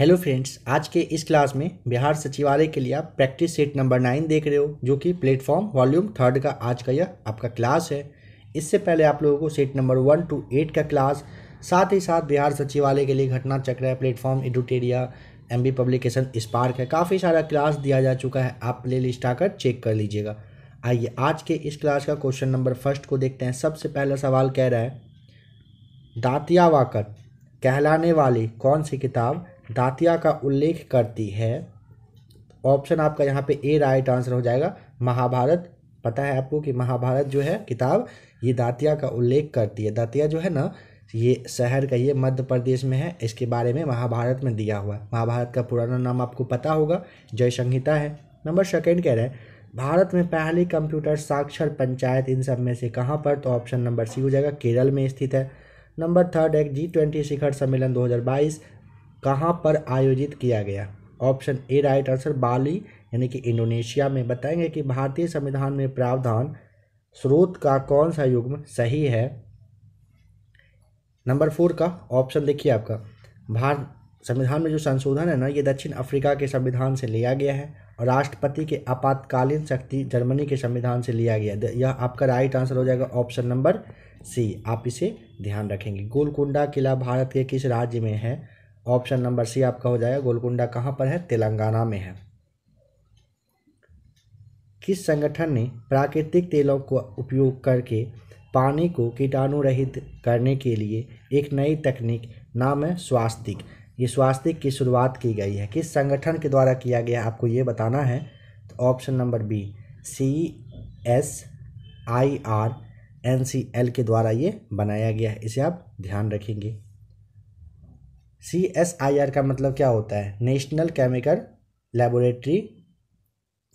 hello friends आज के इस क्लास में बिहार सचिवालय के लिए आप प्रैक्टिस सेट नंबर नाइन देख रहे हो जो कि प्लेटफॉर्म वॉल्यूम थर्ड का आज का यह आपका क्लास है इससे पहले आप लोगों को set number one two eight का क्लास साथ ही साथ बिहार सचिवालय के लिए घटना चक्र है प्लेटफॉर्म एडुटेरिया एम बी पब्लिकेशन स्पार्क है काफ़ी सारा क्लास दिया जा चुका है आप प्ले लिस्ट आकर चेक कर लीजिएगा आइए आज के इस क्लास का क्वेश्चन नंबर फर्स्ट को देखते हैं सबसे पहला सवाल कह रहा है दातिया वाकट कहलाने वाली कौन सी किताब दातिया का उल्लेख करती है ऑप्शन आपका यहाँ पे ए राइट आंसर हो जाएगा महाभारत पता है आपको कि महाभारत जो है किताब ये दातिया का उल्लेख करती है दातिया जो है ना ये शहर का ये मध्य प्रदेश में है इसके बारे में महाभारत में दिया हुआ है महाभारत का पुराना नाम आपको पता होगा जय संहिता है नंबर सेकेंड कह रहे हैं भारत में पहली कंप्यूटर साक्षर पंचायत इन सब में से कहाँ पर तो ऑप्शन नंबर सी हो जाएगा केरल में स्थित है नंबर थर्ड है जी ट्वेंटी शिखर सम्मेलन कहाँ पर आयोजित किया गया option A right answer Bali यानी कि इंडोनेशिया में बताएंगे कि भारतीय संविधान में प्रावधान स्रोत का कौन सा युग्म सही है नंबर फोर का ऑप्शन देखिए आपका भारत संविधान में जो संशोधन है ना ये दक्षिण अफ्रीका के संविधान से लिया गया है और राष्ट्रपति के आपातकालीन शक्ति जर्मनी के संविधान से लिया गया यह आपका राइट आंसर हो जाएगा ऑप्शन नंबर सी आप इसे ध्यान रखेंगे गोलकुंडा किला भारत के किस राज्य में है ऑप्शन नंबर सी आपका हो जाएगा गोलकुंडा कहाँ पर है तेलंगाना में है किस संगठन ने प्राकृतिक तेलों का उपयोग करके पानी को कीटाणु रहित करने के लिए एक नई तकनीक नाम है स्वास्तिक ये स्वास्तिक की शुरुआत की गई है किस संगठन के द्वारा किया गया आपको ये बताना है तो option number B C S I R N C L के द्वारा ये बनाया गया है इसे आप ध्यान रखेंगे सी एस आई आर का मतलब क्या होता है नेशनल केमिकल लेबोरेटरी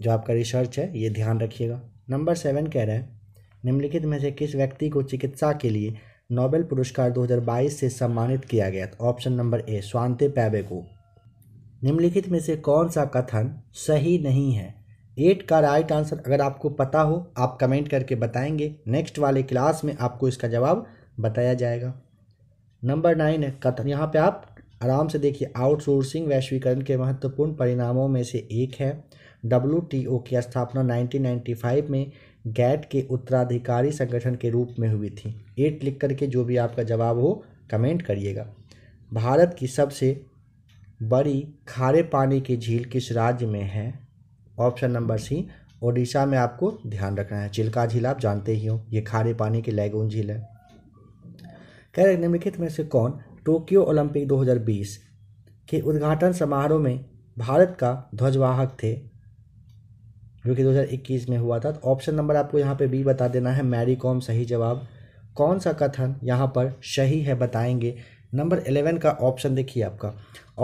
जो आपका रिसर्च है ये ध्यान रखिएगा नंबर सेवन कह रहे हैं निम्नलिखित में से किस व्यक्ति को चिकित्सा के लिए नोबेल पुरस्कार 2022 से सम्मानित किया गया ऑप्शन नंबर ए स्वांते पैबे को निम्नलिखित में से कौन सा कथन सही नहीं है एट का राइट आंसर अगर आपको पता हो आप कमेंट करके बताएंगे नेक्स्ट वाले क्लास में आपको इसका जवाब बताया जाएगा नंबर नाइन है कथन यहाँ पे आप आराम से देखिए आउटसोर्सिंग वैश्वीकरण के महत्वपूर्ण परिणामों में से एक है डब्ल्यू की स्थापना 1995 में गैट के उत्तराधिकारी संगठन के रूप में हुई थी एट लिख करके जो भी आपका जवाब हो कमेंट करिएगा भारत की सबसे बड़ी खारे पानी की झील किस राज्य में है ऑप्शन नंबर सी ओडिशा में आपको ध्यान रखना है चिल्का झील आप जानते ही हो ये खारे पानी की लैगून झील है कह रहे निम्नलिखित में से कौन टोक्यो ओलंपिक 2020 के उद्घाटन समारोह में भारत का ध्वजवाहक थे जो कि 2021 में हुआ था तो ऑप्शन नंबर आपको यहाँ पे बी बता देना है मैरी कॉम सही जवाब कौन सा कथन यहाँ पर सही है बताएंगे नंबर एलेवन का ऑप्शन देखिए आपका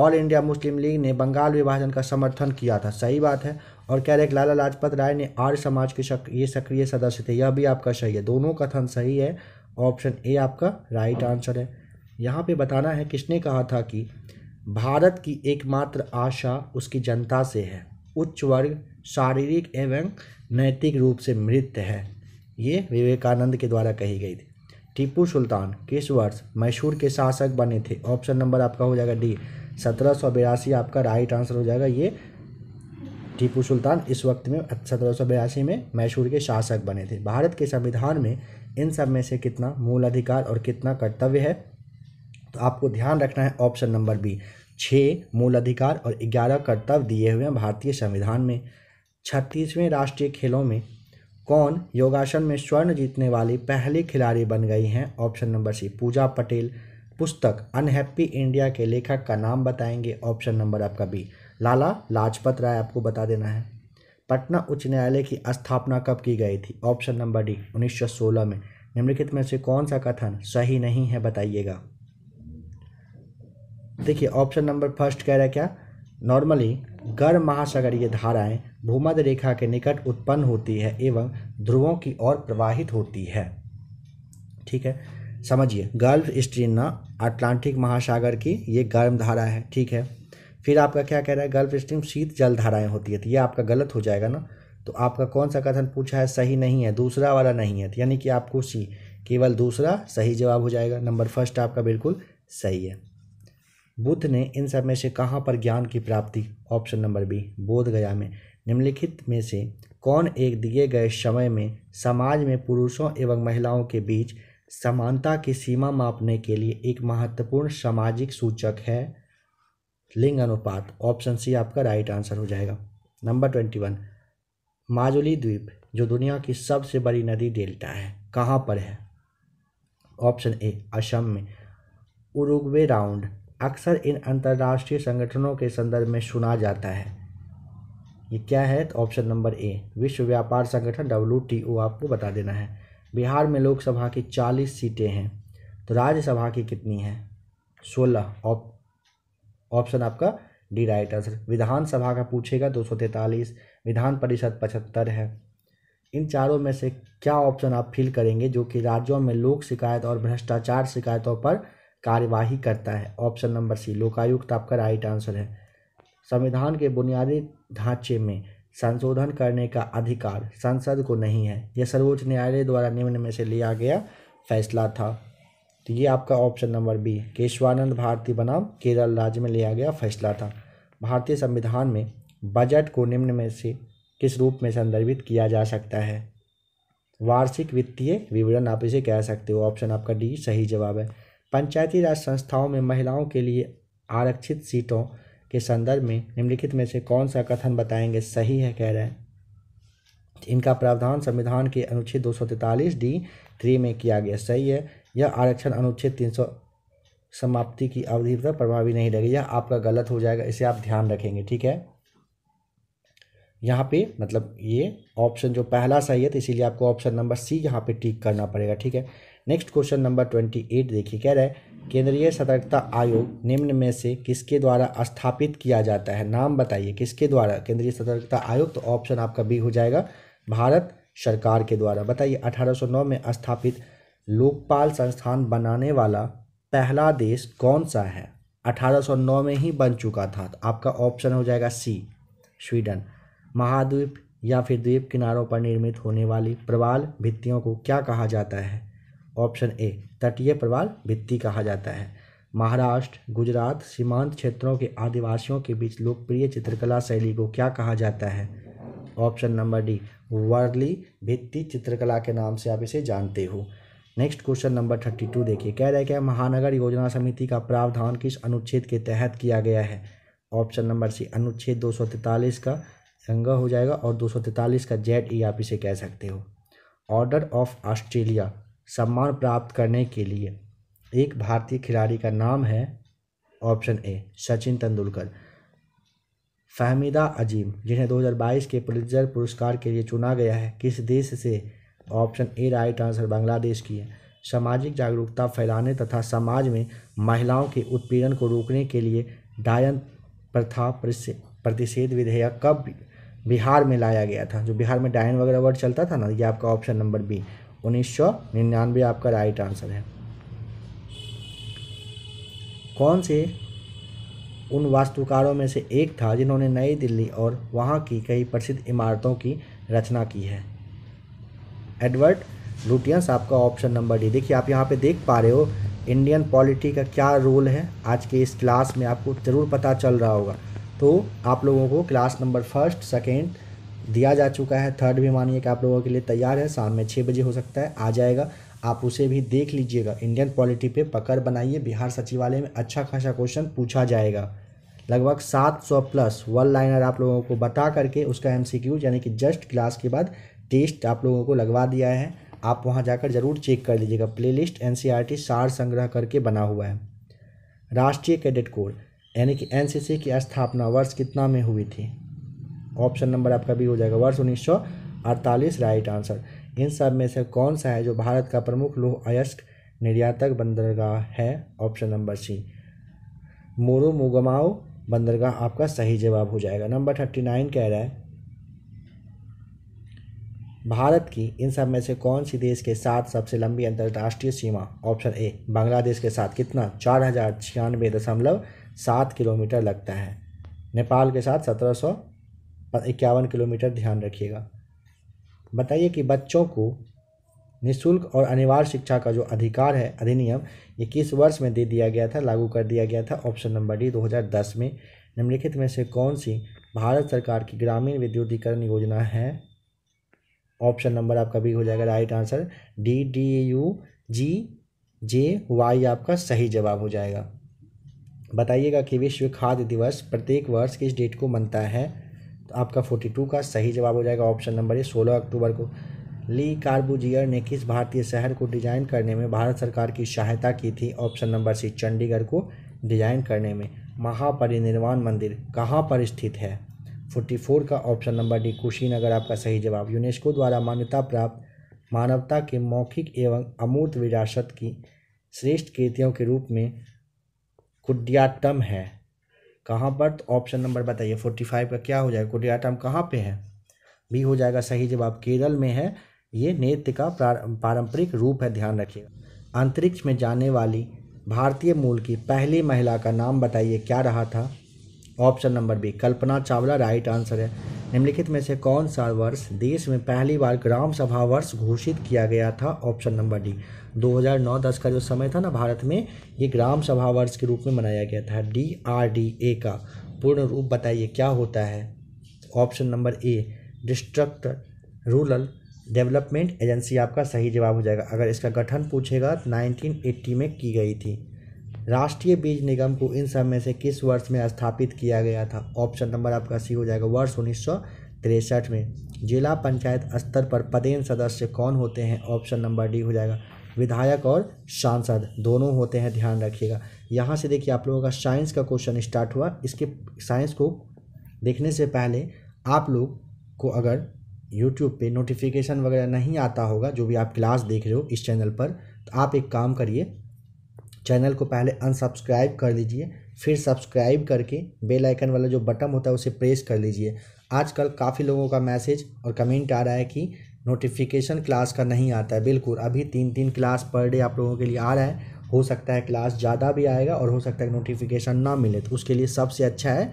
ऑल इंडिया मुस्लिम लीग ने बंगाल विभाजन का समर्थन किया था सही बात है और कह रहे लाला लाजपत राय ने आर्य समाज के शक, ये सक्रिय सदस्य थे यह भी आपका सही है दोनों कथन सही है ऑप्शन ए आपका राइट आंसर है यहाँ पे बताना है किसने कहा था कि भारत की एकमात्र आशा उसकी जनता से है उच्च वर्ग शारीरिक एवं नैतिक रूप से मृत है ये विवेकानंद के द्वारा कही गई थी टीपू सुल्तान किस वर्ष मैसूर के शासक बने थे ऑप्शन नंबर आपका हो जाएगा डी सत्रह सौ बयासी आपका राइट आंसर हो जाएगा ये टीपू सुल्तान इस वक्त में सत्रह सौ बयासी में मैसूर के शासक बने थे भारत के संविधान में इन सब में से कितना मूल अधिकार और कितना कर्तव्य है तो आपको ध्यान रखना है ऑप्शन नंबर बी छः मूल अधिकार और ग्यारह कर्तव्य दिए हुए हैं भारतीय संविधान में छत्तीसवें राष्ट्रीय खेलों में कौन योगासन में स्वर्ण जीतने वाली पहली खिलाड़ी बन गई हैं option number C Pooja Patel पुस्तक अनहैप्पी इंडिया के लेखक का नाम बताएंगे ऑप्शन नंबर आपका बी लाला लाजपत राय आपको बता देना है पटना उच्च न्यायालय की स्थापना कब की गई थी ऑप्शन नंबर डी 1916 में निम्नलिखित में से कौन सा कथन सही नहीं है बताइएगा देखिए ऑप्शन नंबर फर्स्ट कह रहा है क्या नॉर्मली गर्म महासागरीय धाराएं भूमध्य रेखा के निकट उत्पन्न होती है एवं ध्रुवों की ओर प्रवाहित होती है ठीक है समझिए गल्फ स्ट्रीम ना अटलांटिक महासागर की ये गर्म धारा है ठीक है फिर आपका क्या कह रहा है गल्फ स्ट्रीम शीत जल धाराएं होती है तो ये आपका गलत हो जाएगा ना तो आपका कौन सा कथन पूछा है सही नहीं है दूसरा वाला नहीं है तो यानी कि आपको सी केवल दूसरा सही जवाब हो जाएगा नंबर फर्स्ट आपका बिल्कुल सही है बुद्ध ने इन सब में से कहाँ पर ज्ञान की प्राप्ति ऑप्शन नंबर बी बोधगया में निम्नलिखित में से कौन एक दिए गए समय में समाज में पुरुषों एवं महिलाओं के बीच समानता की सीमा मापने के लिए एक महत्वपूर्ण सामाजिक सूचक है लिंग अनुपात ऑप्शन सी आपका राइट आंसर हो जाएगा नंबर ट्वेंटी वन माजुली द्वीप जो दुनिया की सबसे बड़ी नदी डेल्टा है कहाँ पर है ऑप्शन ए असम में उरुग्वे राउंड अक्सर इन अंतर्राष्ट्रीय संगठनों के संदर्भ में सुना जाता है ये क्या है तो ऑप्शन नंबर ए विश्व व्यापार संगठन डब्ल्यू आपको बता देना है बिहार में लोकसभा की चालीस सीटें हैं तो राज्यसभा की कितनी है सोलह ऑप्शन आपका डी राइट आंसर विधानसभा का पूछेगा दो सौ तैंतालीस विधान परिषद पचहत्तर है इन चारों में से क्या ऑप्शन आप फिल करेंगे जो कि राज्यों में लोक शिकायत और भ्रष्टाचार शिकायतों पर कार्यवाही करता है ऑप्शन नंबर सी लोकायुक्त आपका राइट आंसर है संविधान के बुनियादी ढांचे में संशोधन करने का अधिकार संसद को नहीं है यह सर्वोच्च न्यायालय द्वारा निम्न में से लिया गया फैसला था तो ये आपका option number B Keshavananda Bharati बनाम केरल राज्य में लिया गया फैसला था भारतीय संविधान में बजट को निम्न में से किस रूप में संदर्भित किया जा सकता है वार्षिक वित्तीय विवरण आप इसे कह सकते हो ऑप्शन आपका डी सही जवाब है पंचायती राज संस्थाओं में महिलाओं के लिए आरक्षित सीटों के संदर्भ में निम्नलिखित में से कौन सा कथन बताएंगे सही है कह रहे हैं इनका प्रावधान संविधान के अनुच्छेद दो डी थ्री में किया गया सही है यह आरक्षण अनुच्छेद तीन समाप्ति की अवधि पर प्रभावी नहीं रहेगी यह आपका गलत हो जाएगा इसे आप ध्यान रखेंगे ठीक है यहाँ पे मतलब ये ऑप्शन जो पहला सही है तो इसीलिए आपको ऑप्शन नंबर सी यहाँ पे टिक करना पड़ेगा ठीक है next question number twenty eight देखिए कह रहे केंद्रीय सतर्कता आयोग निम्न में से किसके द्वारा स्थापित किया जाता है नाम बताइए किसके द्वारा केंद्रीय सतर्कता आयोग तो ऑप्शन आपका बी हो जाएगा भारत सरकार के द्वारा बताइए 1809 में स्थापित लोकपाल संस्थान बनाने वाला पहला देश कौन सा है 1809 में ही बन चुका था तो आपका ऑप्शन हो जाएगा सी स्वीडन महाद्वीप या फिर द्वीप किनारों पर निर्मित होने वाली प्रवाल भित्तियों को क्या कहा जाता है ऑप्शन ए तटीय प्रवाल भित्ति कहा जाता है महाराष्ट्र गुजरात सीमांत क्षेत्रों के आदिवासियों के बीच लोकप्रिय चित्रकला शैली को क्या कहा जाता है ऑप्शन नंबर डी वर्ली भित्ति चित्रकला के नाम से आप इसे जानते हो next question number thirty two देखिए कह रहे क्या महानगर योजना समिति का प्रावधान किस अनुच्छेद के तहत किया गया है ऑप्शन नंबर सी अनुच्छेद दो सौ तैंतालीस का अंगा हो जाएगा और दो सौ तैंतालीस का जेड ई आप इसे कह सकते हो ऑर्डर ऑफ ऑस्ट्रेलिया सम्मान प्राप्त करने के लिए एक भारतीय खिलाड़ी का नाम है ऑप्शन ए सचिन तेंदुलकर फहमीदा अजीम जिन्हें 2022 के पुलिसजर पुरस्कार के लिए चुना गया है किस देश से option A right answer Bangladesh की है सामाजिक जागरूकता फैलाने तथा समाज में महिलाओं के उत्पीड़न को रोकने के लिए डायन प्रथा प्रतिषेध विधेयक कब बिहार में लाया गया था जो बिहार में डायन वगैरह वर्ड चलता था ना ये आपका ऑप्शन नंबर बी उन्नीस सौ निन्यानवे आपका राइट आंसर है कौन से उन वास्तुकारों में से एक था जिन्होंने नई दिल्ली और वहाँ की कई प्रसिद्ध इमारतों की रचना की है एडवर्ड लुटियंस आपका ऑप्शन नंबर डी देखिए आप यहाँ पे देख पा रहे हो इंडियन पॉलिटी का क्या रोल है आज के इस क्लास में आपको ज़रूर पता चल रहा होगा तो आप लोगों को क्लास नंबर फर्स्ट सेकेंड दिया जा चुका है थर्ड भी मानिए कि आप लोगों के लिए तैयार है शाम में छः बजे हो सकता है आ जाएगा आप उसे भी देख लीजिएगा इंडियन पॉलिटी पे पकड़ बनाइए बिहार सचिवालय में अच्छा खासा क्वेश्चन पूछा जाएगा लगभग 700 प्लस वन लाइनर आप लोगों को बता करके उसका एम यानी कि जस्ट क्लास के बाद टेस्ट आप लोगों को लगवा दिया है आप वहाँ जाकर ज़रूर चेक कर लीजिएगा लिस्ट एन e सार संग्रह करके बना हुआ है राष्ट्रीय कैडेट कोर यानी कि एनसीसी की स्थापना वर्ष कितना में हुई थी ऑप्शन नंबर आपका भी हो जाएगा वर्ष उन्नीस राइट आंसर इन सब में से कौन सा है जो भारत का प्रमुख लोह अयस्क निर्यातक बंदरगाह है option number C Mormugao बंदरगाह आपका सही जवाब हो जाएगा नंबर थर्टी नाइन कह रहा है भारत की इन सब में से कौन सी देश के साथ सबसे लंबी अंतर्राष्ट्रीय सीमा ऑप्शन ए बांग्लादेश के साथ कितना चार हजार छियानवे दशमलव सात किलोमीटर लगता है नेपाल के साथ सत्रह सौ इक्यावन किलोमीटर ध्यान रखिएगा बताइए कि बच्चों को निशुल्क और अनिवार्य शिक्षा का जो अधिकार है अधिनियम ये किस वर्ष में दे दिया गया था लागू कर दिया गया था ऑप्शन नंबर डी 2010 में निम्नलिखित में से कौन सी भारत सरकार की ग्रामीण विद्युतीकरण योजना है ऑप्शन नंबर आपका भी हो जाएगा right answer D D U G J Y आपका सही जवाब हो जाएगा बताइएगा कि विश्व खाद्य दिवस प्रत्येक वर्ष किस डेट को मनता है तो आपका फोर्टी टू का सही जवाब हो जाएगा ऑप्शन नंबर ए सोलह अक्टूबर को ली कार्बुजियर ने किस भारतीय शहर को डिजाइन करने में भारत सरकार की सहायता की थी ऑप्शन नंबर सी चंडीगढ़ को डिजाइन करने में महापरिनिर्वाण मंदिर कहाँ पर स्थित है फोर्टी फोर का ऑप्शन नंबर डी कुशीनगर आपका सही जवाब यूनेस्को द्वारा मान्यता प्राप्त मानवता के मौखिक एवं अमूर्त विरासत की श्रेष्ठ कृतियों के रूप में कुड्याटम है कहाँ पर तो ऑप्शन नंबर बताइए फोर्टी फाइव का क्या हो जाएगा टाइम कहाँ पे है भी हो जाएगा सही जवाब केरल में है ये नृत्य का पारंपरिक रूप है ध्यान रखिएगा अंतरिक्ष में जाने वाली भारतीय मूल की पहली महिला का नाम बताइए क्या रहा था option number B Kalpana Chawla right answer है निम्नलिखित में से कौन सा वर्ष देश में पहली बार ग्राम सभा वर्ष घोषित किया गया था ऑप्शन नंबर डी 2009-10 का जो समय था ना भारत में ये ग्राम सभा वर्ष के रूप में मनाया गया था डी आर डी ए का पूर्ण रूप बताइए क्या होता है option number A district rural development agency आपका सही जवाब हो जाएगा अगर इसका गठन पूछेगा तो में की गई थी राष्ट्रीय बीज निगम को इन सब में से किस वर्ष में स्थापित किया गया था ऑप्शन नंबर आपका सी हो जाएगा वर्ष उन्नीस तिरसठ में जिला पंचायत स्तर पर पदेन सदस्य कौन होते हैं ऑप्शन नंबर डी हो जाएगा विधायक और सांसद दोनों होते हैं ध्यान रखिएगा यहाँ से देखिए आप लोगों का साइंस का क्वेश्चन स्टार्ट हुआ इसके साइंस को देखने से पहले आप लोग को अगर यूट्यूब पे नोटिफिकेशन वगैरह नहीं आता होगा जो भी आप क्लास देख रहे हो इस चैनल पर तो आप एक काम करिए चैनल को पहले अनसब्सक्राइब कर लीजिए फिर सब्सक्राइब करके बेल आइकन वाला जो बटन होता है उसे प्रेस कर लीजिए आजकल काफ़ी लोगों का मैसेज और कमेंट आ रहा है कि नोटिफिकेशन क्लास का नहीं आता है बिल्कुल अभी तीन तीन क्लास पर डे आप लोगों के लिए आ रहा है हो सकता है क्लास ज़्यादा भी आएगा और हो सकता है नोटिफिकेशन ना मिले तो उसके लिए सबसे अच्छा है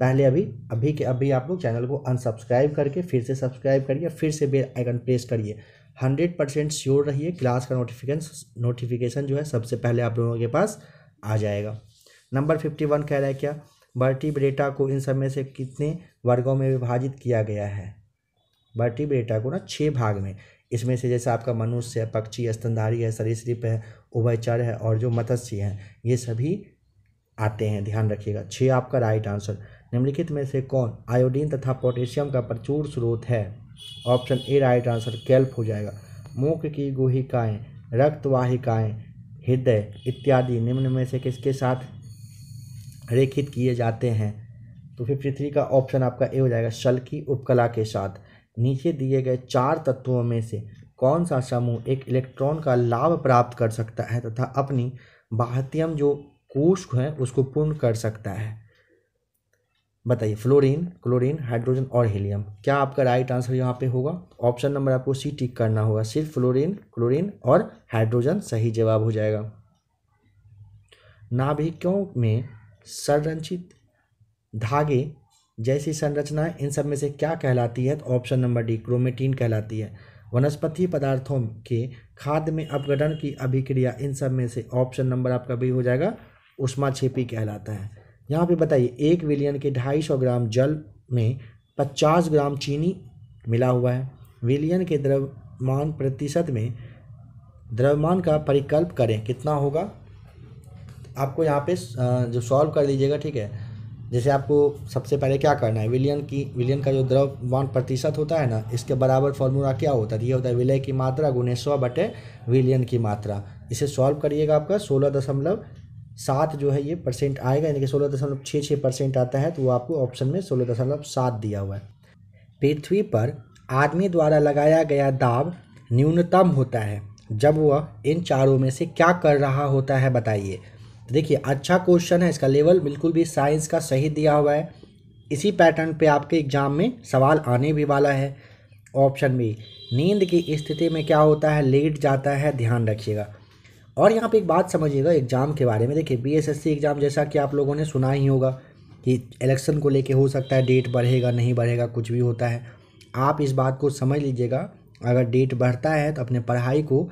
पहले अभी अभी के अभी आप लोग चैनल को अनसब्सक्राइब करके फिर से सब्सक्राइब करिए फिर से बेल आइकन प्रेस करिए हंड्रेड परसेंट श्योर रहिए क्लास का नोटिफिकेशन नोटिफिकेशन जो है सबसे पहले आप लोगों के पास आ जाएगा नंबर फिफ्टी वन कह रहा है क्या वर्टिब्रेटा को इन सब में से कितने वर्गों में विभाजित किया गया है वर्टिब्रेटा को ना छः भाग में इसमें से जैसे आपका मनुष्य है पक्षी स्तनधारी है सरीसृप है उभयचर है और जो मत्स्य हैं ये सभी आते हैं ध्यान रखिएगा छः आपका राइट आंसर निम्नलिखित में से कौन आयोडीन तथा पोटेशियम का प्रचुर स्रोत है option A right answer kelp हो जाएगा मुख की गुहिकाएँ रक्तवाहिकाएँ हृदय इत्यादि निम्न में से किसके साथ रेखित किए जाते हैं तो फिर पृथ्वी का ऑप्शन आपका ए हो जाएगा शल की उपकला के साथ नीचे दिए गए चार तत्वों में से कौन सा समूह एक इलेक्ट्रॉन का लाभ प्राप्त कर सकता है तथा अपनी बाहत्यम जो कोष है उसको पूर्ण कर सकता है बताइए फ्लोरीन क्लोरीन हाइड्रोजन और हीलियम क्या आपका राइट आंसर यहाँ पे होगा ऑप्शन नंबर आपको सी टिक करना होगा सिर्फ फ्लोरीन क्लोरीन और हाइड्रोजन सही जवाब हो जाएगा नाभिकों में संरचित धागे जैसी संरचनाएं इन सब में से क्या कहलाती है तो ऑप्शन नंबर डी क्रोमेटीन कहलाती है वनस्पति पदार्थों के खाद्य में अपघटन की अभिक्रिया इन सब में से ऑप्शन नंबर आपका बी हो जाएगा उष्मा छेपी कहलाता है यहाँ पे बताइए एक विलियन के ढाई सौ ग्राम जल में पचास ग्राम चीनी मिला हुआ है विलियन के द्रव्यमान प्रतिशत में द्रव्यमान का परिकल्प करें कितना होगा आपको यहाँ पे जो सॉल्व कर लीजिएगा ठीक है जैसे आपको सबसे पहले क्या करना है विलियन की विलियन का जो द्रव्यमान प्रतिशत होता है ना इसके बराबर फॉर्मूला क्या होता है ये होता है विलय की मात्रा गुने सौ बटे विलियन की मात्रा इसे सॉल्व करिएगा आपका सोलह दशमलव सात जो है ये परसेंट आएगा यानी कि सोलह दशमलव छः छः परसेंट आता है तो वो आपको ऑप्शन में सोलह दशमलव सात दिया हुआ है पृथ्वी पर आदमी द्वारा लगाया गया दाब न्यूनतम होता है जब वह इन चारों में से क्या कर रहा होता है बताइए तो देखिए अच्छा क्वेश्चन है इसका लेवल बिल्कुल भी साइंस का सही दिया हुआ है इसी पैटर्न पे आपके एग्जाम में सवाल आने भी वाला है ऑप्शन बी नींद की स्थिति में क्या होता है लेट जाता है ध्यान रखिएगा और यहाँ पे एक बात समझिएगा एग्ज़ाम के बारे में देखिए बीएसएससी एग्ज़ाम जैसा कि आप लोगों ने सुना ही होगा कि इलेक्शन को लेके हो सकता है डेट बढ़ेगा नहीं बढ़ेगा कुछ भी होता है आप इस बात को समझ लीजिएगा अगर डेट बढ़ता है तो अपने पढ़ाई को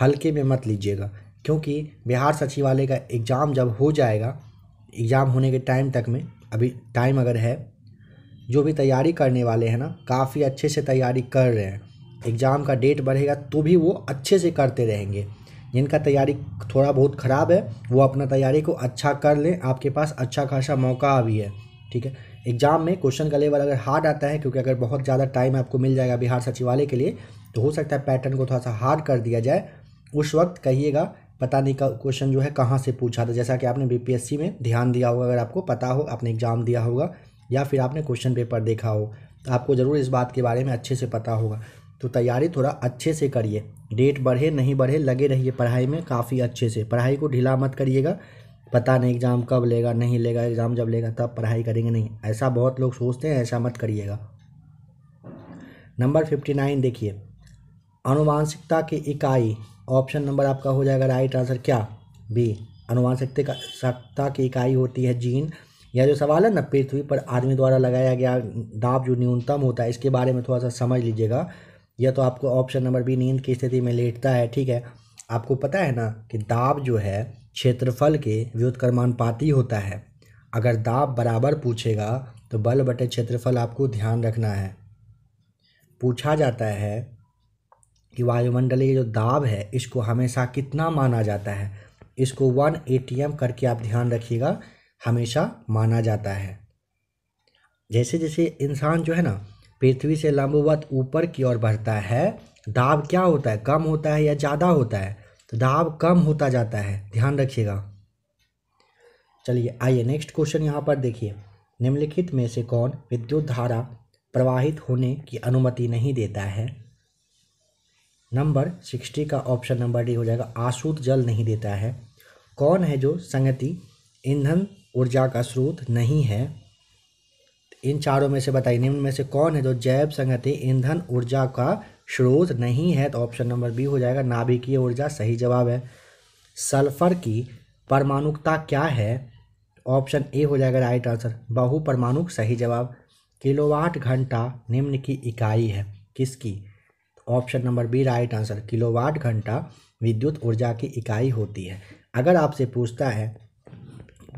हल्के में मत लीजिएगा क्योंकि बिहार सचिवालय का एग्ज़ाम जब हो जाएगा एग्ज़ाम होने के टाइम तक में अभी टाइम अगर है जो भी तैयारी करने वाले हैं ना काफ़ी अच्छे से तैयारी कर रहे हैं एग्ज़ाम का डेट बढ़ेगा तो भी वो अच्छे से करते रहेंगे जिनका तैयारी थोड़ा बहुत ख़राब है वो अपना तैयारी को अच्छा कर लें आपके पास अच्छा खासा मौका भी है ठीक है एग्ज़ाम में क्वेश्चन का लेवल अगर हार्ड आता है क्योंकि अगर बहुत ज़्यादा टाइम आपको मिल जाएगा बिहार सचिवालय के लिए तो हो सकता है पैटर्न को थोड़ा सा हार्ड कर दिया जाए उस वक्त कहिएगा पता नहीं का क्वेश्चन जो है कहाँ से पूछा था जैसा कि आपने बीपीएससी में ध्यान दिया होगा अगर आपको पता हो आपने एग्ज़ाम दिया होगा या फिर आपने क्वेश्चन पेपर देखा हो तो आपको ज़रूर इस बात के बारे में अच्छे से पता होगा तो तैयारी थोड़ा अच्छे से करिए डेट बढ़े नहीं बढ़े लगे रहिए पढ़ाई में काफ़ी अच्छे से पढ़ाई को ढीला मत करिएगा पता नहीं एग्ज़ाम कब लेगा नहीं लेगा एग्ज़ाम जब लेगा तब पढ़ाई करेंगे नहीं ऐसा बहुत लोग सोचते हैं ऐसा मत करिएगा नंबर फिफ्टी नाइन देखिए अनुवांशिकता की इकाई ऑप्शन नंबर आपका हो जाएगा राइट आंसर क्या बी अनुवांशिकता की इकाई होती है जीन यह जो सवाल है ना पृथ्वी पर आदमी द्वारा लगाया गया दाब जो न्यूनतम होता है इसके बारे में थोड़ा सा समझ लीजिएगा या तो आपको ऑप्शन नंबर बी नींद की स्थिति में लेटता है ठीक है आपको पता है ना कि दाब जो है क्षेत्रफल के व्युत्क्रमानुपाती होता है अगर दाब बराबर पूछेगा तो बल बटे क्षेत्रफल आपको ध्यान रखना है पूछा जाता है कि वायुमंडलीय जो दाब है इसको हमेशा कितना माना जाता है इसको वन ए करके आप ध्यान रखिएगा हमेशा माना जाता है जैसे जैसे इंसान जो है ना पृथ्वी से लंबवत ऊपर की ओर बढ़ता है दाब क्या होता है कम होता है या ज़्यादा होता है तो दाब कम होता जाता है ध्यान रखिएगा चलिए आइए नेक्स्ट क्वेश्चन यहाँ पर देखिए निम्नलिखित में से कौन विद्युत धारा प्रवाहित होने की अनुमति नहीं देता है नंबर सिक्सटी का ऑप्शन नंबर डी हो जाएगा आसूत जल नहीं देता है कौन है जो संगति ईंधन ऊर्जा का स्रोत नहीं है इन चारों में से बताइए निम्न में से कौन है जो जैव संगति ईंधन ऊर्जा का स्रोत नहीं है तो ऑप्शन नंबर बी हो जाएगा नाभिकीय ऊर्जा सही जवाब है सल्फर की परमाणुकता क्या है ऑप्शन ए हो जाएगा राइट आंसर परमाणु सही जवाब किलोवाट घंटा निम्न की इकाई है किसकी option number B right answer kilowatt घंटा विद्युत ऊर्जा की इकाई होती है अगर आपसे पूछता है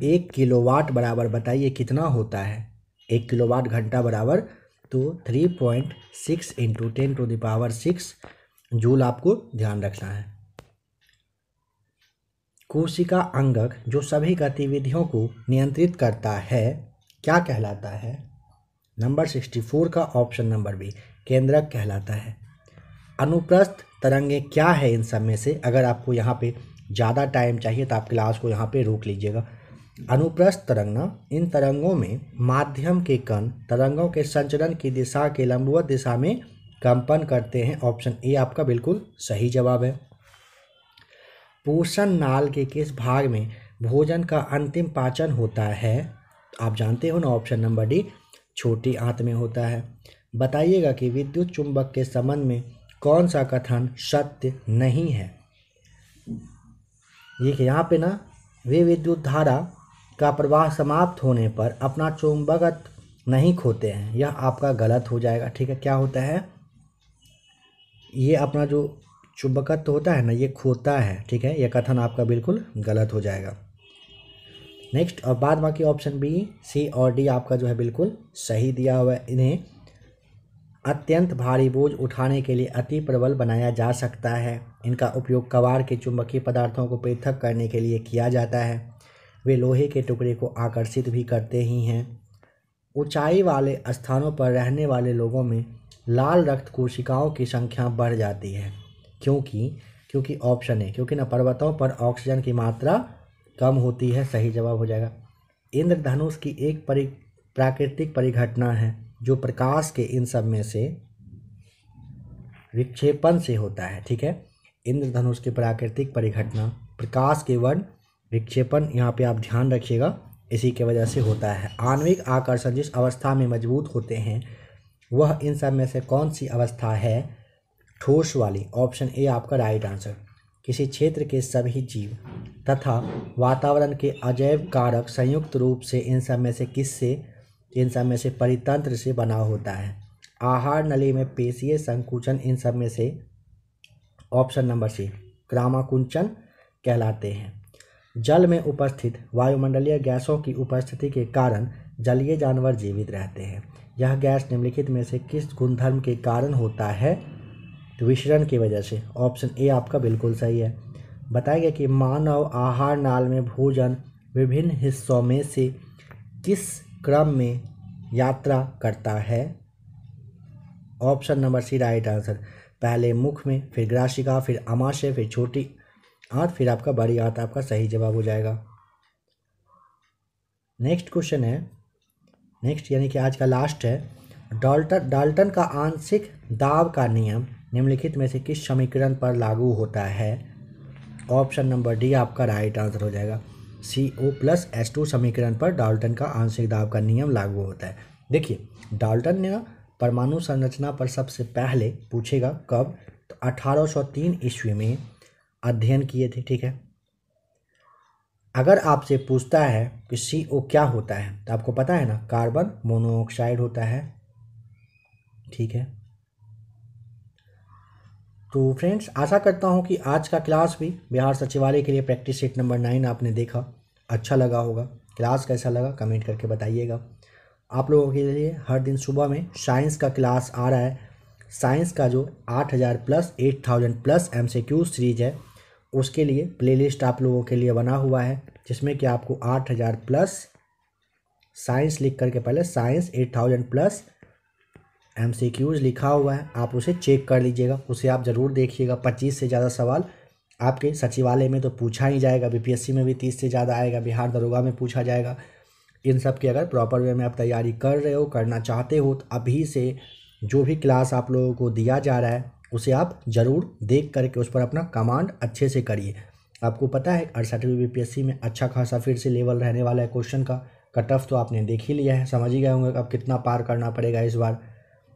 एक किलोवाट बराबर बताइए कितना होता है एक किलोवाट घंटा बराबर तो three point six into ten to the power six joule आपको ध्यान रखना है कोशिका अंगक जो सभी गतिविधियों को नियंत्रित करता है क्या कहलाता है नंबर सिक्सटी फोर का ऑप्शन नंबर बी केंद्रक कहलाता है अनुप्रस्थ तरंगे क्या है इन सब में से अगर आपको यहाँ पे ज़्यादा टाइम चाहिए तो आप क्लास को यहाँ पे रोक लीजिएगा अनुप्रस्थ तरंगना इन तरंगों में माध्यम के कण तरंगों के संचरण की दिशा के लंबवत दिशा में कंपन करते हैं ऑप्शन ए आपका बिल्कुल सही जवाब है पोषण नाल के किस भाग में भोजन का अंतिम पाचन होता है आप जानते हो ना ऑप्शन नंबर डी छोटी आंत में होता है बताइएगा कि विद्युत चुंबक के संबंध में कौन सा कथन सत्य नहीं है ये यहाँ पे ना वे विद्युत धारा का प्रवाह समाप्त होने पर अपना चुंबकत नहीं खोते हैं यह आपका गलत हो जाएगा ठीक है क्या होता है ये अपना जो चुंबकत्व होता है ना ये खोता है ठीक है यह कथन आपका बिल्कुल गलत हो जाएगा नेक्स्ट और बाद बाकी ऑप्शन बी सी और डी आपका जो है बिल्कुल सही दिया हुआ है इन्हें अत्यंत भारी बोझ उठाने के लिए अति प्रबल बनाया जा सकता है इनका उपयोग कबाड़ के चुंबकीय पदार्थों को पृथक करने के लिए किया जाता है वे लोहे के टुकड़े को आकर्षित भी करते ही हैं ऊंचाई वाले स्थानों पर रहने वाले लोगों में लाल रक्त कोशिकाओं की संख्या बढ़ जाती है क्योंकि क्योंकि ऑप्शन है क्योंकि ना पर्वतों पर ऑक्सीजन की मात्रा कम होती है सही जवाब हो जाएगा इंद्रधनुष की एक परि प्राकृतिक परिघटना है जो प्रकाश के इन सब में से विक्षेपण से होता है ठीक है इंद्रधनुष की प्राकृतिक परिघटना प्रकाश के वर्ण विक्षेपण यहाँ पे आप ध्यान रखिएगा इसी के वजह से होता है आणविक आकर्षण जिस अवस्था में मजबूत होते हैं वह इन सब में से कौन सी अवस्था है ठोस वाली ऑप्शन ए आपका राइट आंसर किसी क्षेत्र के सभी जीव तथा वातावरण के अजैव कारक संयुक्त रूप से इन सब में से किससे इन सब में से परितंत्र से बना होता है आहार नली में पेशीय संकुचन इन सब में से ऑप्शन नंबर सी क्रामाकुंचन कहलाते हैं जल में उपस्थित वायुमंडलीय गैसों की उपस्थिति के कारण जलीय जानवर जीवित रहते हैं यह गैस निम्नलिखित में से किस गुणधर्म के कारण होता है तो विषरण की वजह से ऑप्शन ए आपका बिल्कुल सही है बताया गया कि मानव आहार नाल में भोजन विभिन्न हिस्सों में से किस क्रम में यात्रा करता है option number C right answer पहले मुख में फिर ग्राशिका फिर अमाशय फिर छोटी आठ फिर आपका बड़ी आठ आपका सही जवाब हो जाएगा नेक्स्ट क्वेश्चन है नेक्स्ट यानी कि आज का लास्ट है डाल्टन डाल्टन का आंशिक दाब का नियम निम्नलिखित में से किस समीकरण पर लागू होता है ऑप्शन नंबर डी आपका राइट आंसर हो जाएगा C O plus S two समीकरण पर डाल्टन का आंशिक दाब का नियम लागू होता है देखिए डाल्टन ने परमाणु संरचना पर सबसे पहले पूछेगा कब तो तीन ईस्वी में अध्ययन किए थे ठीक है अगर आपसे पूछता है कि सी ओ क्या होता है तो आपको पता है ना कार्बन मोनोऑक्साइड होता है ठीक है तो फ्रेंड्स आशा करता हूँ कि आज का क्लास भी बिहार सचिवालय के लिए प्रैक्टिस सेट नंबर नाइन आपने देखा अच्छा लगा होगा क्लास कैसा लगा कमेंट करके बताइएगा आप लोगों के लिए हर दिन सुबह में साइंस का क्लास आ रहा है साइंस का जो आठ हजार plus eight thousand plus M Q series है उसके लिए प्लेलिस्ट आप लोगों के लिए बना हुआ है जिसमें कि आपको आठ हज़ार प्लस साइंस लिख करके पहले science eight thousand plus M C Qs लिखा हुआ है आप उसे चेक कर लीजिएगा उसे आप ज़रूर देखिएगा पच्चीस से ज़्यादा सवाल आपके सचिवालय में तो पूछा ही जाएगा बीपीएससी में भी तीस से ज़्यादा आएगा बिहार दरोगा में पूछा जाएगा इन सब की अगर प्रॉपर वे में आप तैयारी कर रहे हो करना चाहते हो तो अभी से जो भी क्लास आप लोगों को दिया जा रहा है उसे आप ज़रूर देख करके उस पर अपना कमांड अच्छे से करिए आपको पता है अड़सठवीं सी में अच्छा खासा फिर से लेवल रहने वाला है क्वेश्चन का कट ऑफ तो आपने देख ही लिया है समझ ही गए होंगे अब कितना पार करना पड़ेगा इस बार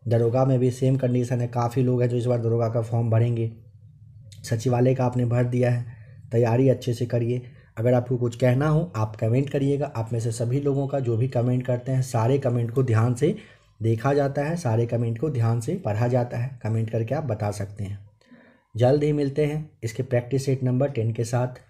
दरोगा में भी सेम कंडीशन है काफ़ी लोग हैं जो इस बार दरोगा का फॉर्म भरेंगे सचिवालय का आपने भर दिया है तैयारी अच्छे से करिए अगर आपको कुछ कहना हो आप कमेंट करिएगा आप में से सभी लोगों का जो भी कमेंट करते हैं सारे कमेंट को ध्यान से देखा जाता है सारे कमेंट को ध्यान से पढ़ा जाता है कमेंट करके आप बता सकते हैं जल्द ही मिलते हैं इसके प्रैक्टिस सेट नंबर टेन के साथ